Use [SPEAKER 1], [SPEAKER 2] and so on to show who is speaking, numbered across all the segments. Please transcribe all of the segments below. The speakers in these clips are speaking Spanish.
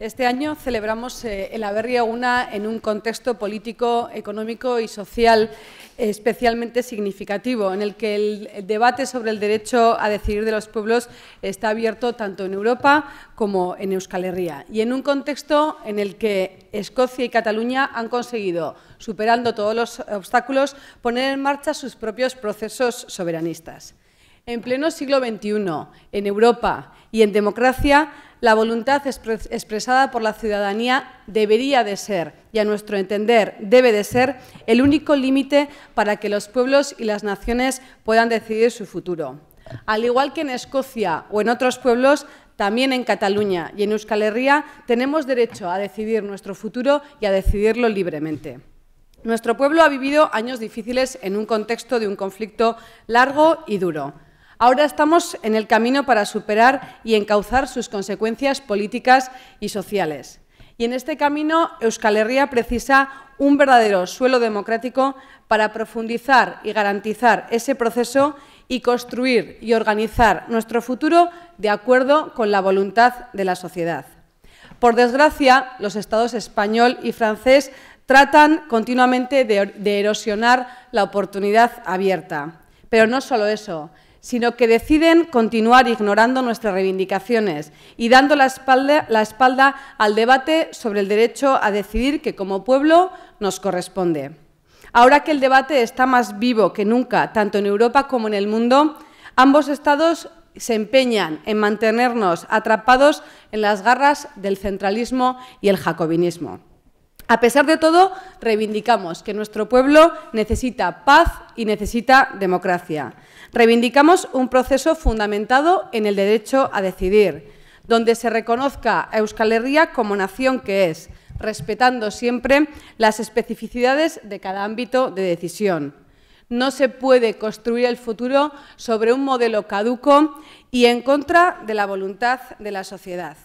[SPEAKER 1] Este año celebramos eh, el Aberri una en un contexto político, económico y social especialmente significativo, en el que el debate sobre el derecho a decidir de los pueblos está abierto tanto en Europa como en Euskal Herria, y en un contexto en el que Escocia y Cataluña han conseguido, superando todos los obstáculos, poner en marcha sus propios procesos soberanistas. En pleno siglo XXI, en Europa y en democracia, la voluntad expresada por la ciudadanía debería de ser, y a nuestro entender debe de ser, el único límite para que los pueblos y las naciones puedan decidir su futuro. Al igual que en Escocia o en otros pueblos, también en Cataluña y en Euskal Herria tenemos derecho a decidir nuestro futuro y a decidirlo libremente. Nuestro pueblo ha vivido años difíciles en un contexto de un conflicto largo y duro. Ahora estamos en el camino para superar y encauzar sus consecuencias políticas y sociales. Y en este camino Euskal Herria precisa un verdadero suelo democrático para profundizar y garantizar ese proceso y construir y organizar nuestro futuro de acuerdo con la voluntad de la sociedad. Por desgracia, los estados español y francés tratan continuamente de, erosionar la oportunidad abierta. Pero no solo eso, sino que deciden continuar ignorando nuestras reivindicaciones y dando la espalda, al debate sobre el derecho a decidir que como pueblo nos corresponde. Ahora que el debate está más vivo que nunca, tanto en Europa como en el mundo, ambos estados se empeñan en mantenernos atrapados en las garras del centralismo y el jacobinismo. A pesar de todo, reivindicamos que nuestro pueblo necesita paz y necesita democracia. Reivindicamos un proceso fundamentado en el derecho a decidir, donde se reconozca a Euskal Herria como nación que es, respetando siempre las especificidades de cada ámbito de decisión. No se puede construir el futuro sobre un modelo caduco y en contra de la voluntad de la sociedad.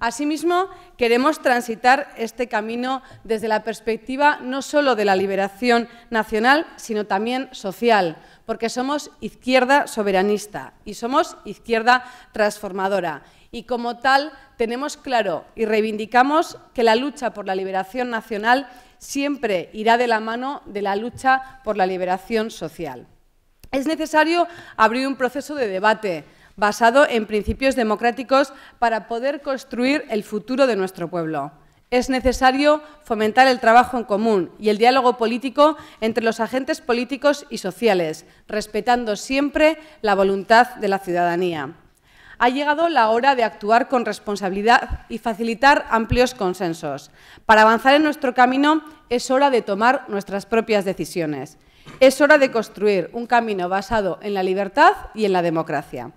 [SPEAKER 1] Asimismo, queremos transitar este camino desde la perspectiva no solo de la liberación nacional, sino también social, porque somos izquierda soberanista y somos izquierda transformadora. Y como tal, tenemos claro y reivindicamos que la lucha por la liberación nacional siempre irá de la mano de la lucha por la liberación social. Es necesario abrir un proceso de debate, basado en principios democráticos para poder construir el futuro de nuestro pueblo. Es necesario fomentar el trabajo en común y el diálogo político entre los agentes políticos y sociales, respetando siempre la voluntad de la ciudadanía. Ha llegado la hora de actuar con responsabilidad y facilitar amplios consensos. Para avanzar en nuestro camino es hora de tomar nuestras propias decisiones. Es hora de construir un camino basado en la libertad y en la democracia.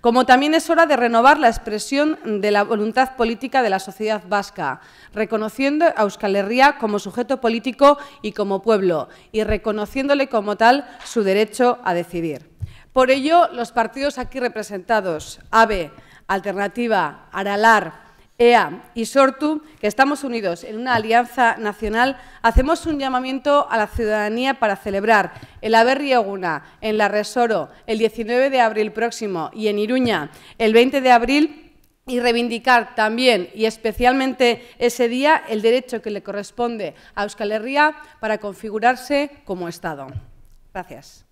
[SPEAKER 1] Como también es hora de renovar la expresión de la voluntad política de la sociedad vasca, reconociendo a Euskal Herria como sujeto político y como pueblo, y reconociéndole como tal su derecho a decidir. Por ello, los partidos aquí representados, AVE, Alternativa, Aralar, EA y Sortu, que estamos unidos en una alianza nacional, hacemos un llamamiento a la ciudadanía para celebrar el Aberri Eguna, en La Resoro, el 19 de abril próximo y en Iruña, el 20 de abril y reivindicar también y especialmente ese día el derecho que le corresponde a Euskal Herria para configurarse como Estado. Gracias.